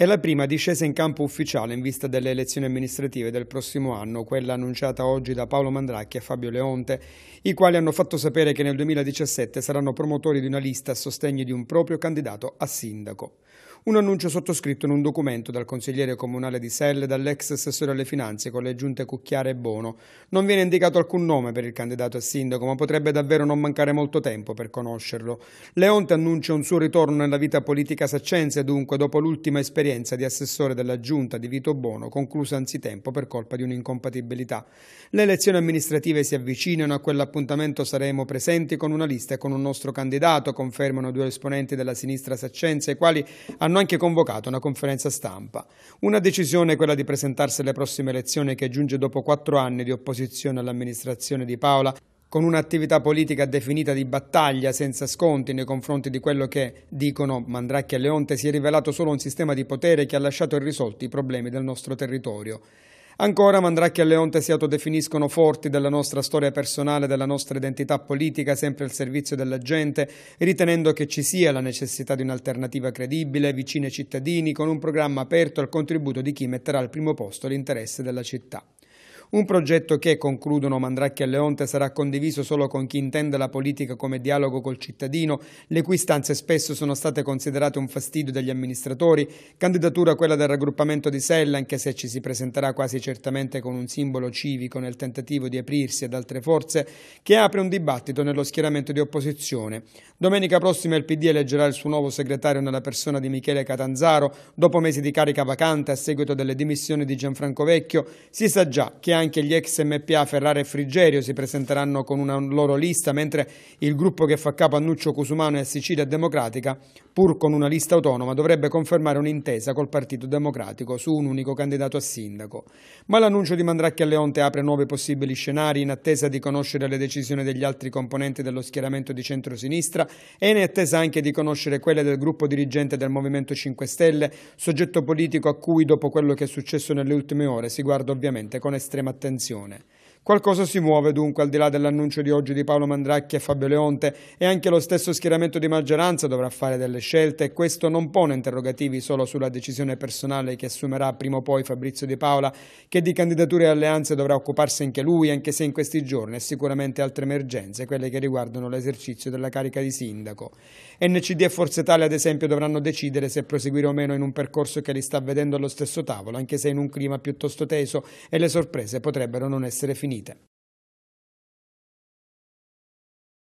È la prima discesa in campo ufficiale in vista delle elezioni amministrative del prossimo anno, quella annunciata oggi da Paolo Mandracchi e Fabio Leonte, i quali hanno fatto sapere che nel 2017 saranno promotori di una lista a sostegno di un proprio candidato a sindaco. Un annuncio sottoscritto in un documento dal consigliere comunale di Selle e dall'ex assessore alle finanze con le giunte Cucchiare e Bono. Non viene indicato alcun nome per il candidato a sindaco, ma potrebbe davvero non mancare molto tempo per conoscerlo. Leonte annuncia un suo ritorno nella vita politica saccense, dunque, dopo l'ultima esperienza di assessore della giunta di Vito Bono, conclusa anzitempo per colpa di un'incompatibilità. Le elezioni amministrative si avvicinano, a quell'appuntamento saremo presenti con una lista e con un nostro candidato, confermano due esponenti della sinistra saccense, i quali hanno hanno anche convocato una conferenza stampa. Una decisione quella di presentarsi alle prossime elezioni che giunge dopo quattro anni di opposizione all'amministrazione di Paola con un'attività politica definita di battaglia senza sconti nei confronti di quello che, dicono Mandracchi e Leonte, si è rivelato solo un sistema di potere che ha lasciato irrisolti i problemi del nostro territorio. Ancora Mandracchi e Leonte si autodefiniscono forti della nostra storia personale, della nostra identità politica, sempre al servizio della gente, ritenendo che ci sia la necessità di un'alternativa credibile, vicina ai cittadini, con un programma aperto al contributo di chi metterà al primo posto l'interesse della città. Un progetto che, concludono Mandracchi e Leonte, sarà condiviso solo con chi intende la politica come dialogo col cittadino, le cui stanze spesso sono state considerate un fastidio dagli amministratori, candidatura quella del raggruppamento di Sella, anche se ci si presenterà quasi certamente con un simbolo civico nel tentativo di aprirsi ad altre forze, che apre un dibattito nello schieramento di opposizione. Domenica prossima il PD eleggerà il suo nuovo segretario nella persona di Michele Catanzaro, dopo mesi di carica vacante a seguito delle dimissioni di Gianfranco Vecchio, si sa già che anche gli ex MPA Ferrara e Frigerio si presenteranno con una loro lista, mentre il gruppo che fa capo a Nuccio Cusumano e a Sicilia Democratica, pur con una lista autonoma, dovrebbe confermare un'intesa col Partito Democratico su un unico candidato a sindaco. Ma l'annuncio di Mandracchi a Leonte apre nuovi possibili scenari in attesa di conoscere le decisioni degli altri componenti dello schieramento di centrosinistra e in attesa anche di conoscere quelle del gruppo dirigente del Movimento 5 Stelle, soggetto politico a cui dopo quello che è successo nelle ultime ore si guarda ovviamente con estrema attenzione Qualcosa si muove dunque al di là dell'annuncio di oggi di Paolo Mandracchi e Fabio Leonte e anche lo stesso schieramento di maggioranza dovrà fare delle scelte e questo non pone interrogativi solo sulla decisione personale che assumerà prima o poi Fabrizio Di Paola che di candidature e alleanze dovrà occuparsi anche lui anche se in questi giorni e sicuramente altre emergenze, quelle che riguardano l'esercizio della carica di sindaco. NCD e Forza Italia ad esempio dovranno decidere se proseguire o meno in un percorso che li sta vedendo allo stesso tavolo anche se in un clima piuttosto teso e le sorprese potrebbero non essere finite. permite.